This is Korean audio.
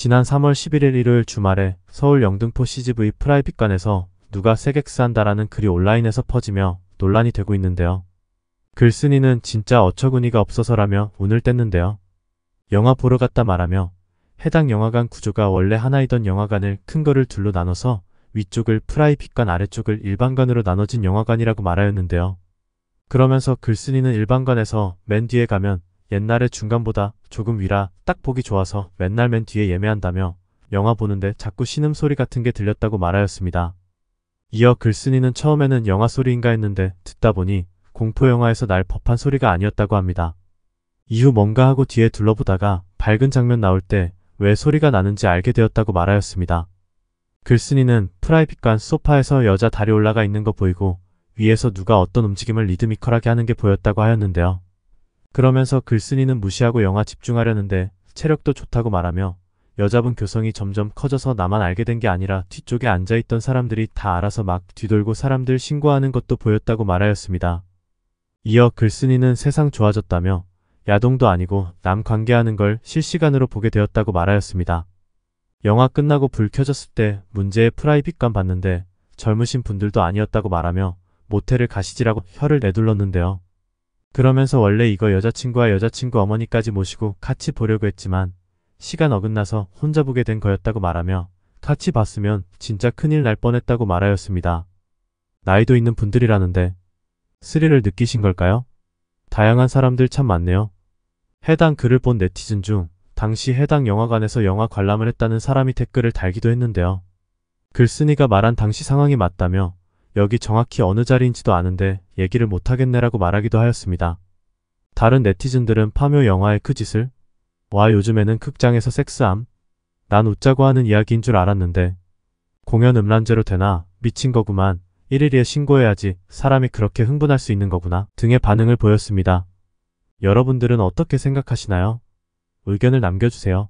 지난 3월 11일 일요일 주말에 서울 영등포 CGV 프라이빗관에서 누가 세객스한다라는 글이 온라인에서 퍼지며 논란이 되고 있는데요. 글쓴이는 진짜 어처구니가 없어서라며 운을 뗐는데요. 영화 보러 갔다 말하며 해당 영화관 구조가 원래 하나이던 영화관을 큰 거를 둘로 나눠서 위쪽을 프라이빗관 아래쪽을 일반관으로 나눠진 영화관이라고 말하였는데요. 그러면서 글쓴이는 일반관에서 맨 뒤에 가면 옛날에 중간보다 조금 위라 딱 보기 좋아서 맨날 맨 뒤에 예매한다며 영화 보는데 자꾸 신음소리 같은 게 들렸다고 말하였습니다. 이어 글쓴이는 처음에는 영화 소리인가 했는데 듣다 보니 공포영화에서 날 법한 소리가 아니었다고 합니다. 이후 뭔가 하고 뒤에 둘러보다가 밝은 장면 나올 때 왜 소리가 나는지 알게 되었다고 말하였습니다. 글쓴이는 프라이빗관 소파에서 여자 다리 올라가 있는 거 보이고 위에서 누가 어떤 움직임을 리드미컬하게 하는 게 보였다고 하였는데요. 그러면서 글쓴이는 무시하고 영화 집중하려는데 체력도 좋다고 말하며 여자분 교성이 점점 커져서 나만 알게 된 게 아니라 뒤쪽에 앉아있던 사람들이 다 알아서 막 뒤돌고 사람들 신고하는 것도 보였다고 말하였습니다. 이어 글쓴이는 세상 좋아졌다며 야동도 아니고 남 관계하는 걸 실시간으로 보게 되었다고 말하였습니다. 영화 끝나고 불 켜졌을 때 문제의 프라이빗감 봤는데 젊으신 분들도 아니었다고 말하며 모텔을 가시지라고 혀를 내둘렀는데요. 그러면서 원래 이거 여자친구와 여자친구 어머니까지 모시고 같이 보려고 했지만 시간 어긋나서 혼자 보게 된 거였다고 말하며 같이 봤으면 진짜 큰일 날 뻔했다고 말하였습니다. 나이도 있는 분들이라는데 스릴을 느끼신 걸까요? 다양한 사람들 참 많네요. 해당 글을 본 네티즌 중 당시 해당 영화관에서 영화 관람을 했다는 사람이 댓글을 달기도 했는데요. 글쓴이가 말한 당시 상황이 맞다며 여기 정확히 어느 자리인지도 아는데 얘기를 못하겠네라고 말하기도 하였습니다. 다른 네티즌들은 파묘 영화의 그 짓을 와 요즘에는 극장에서 섹스함 난 웃자고 하는 이야기인 줄 알았는데 공연 음란제로 되나 미친 거구만 1일이에 신고해야지 사람이 그렇게 흥분할 수 있는 거구나 등의 반응을 보였습니다. 여러분들은 어떻게 생각하시나요? 의견을 남겨주세요.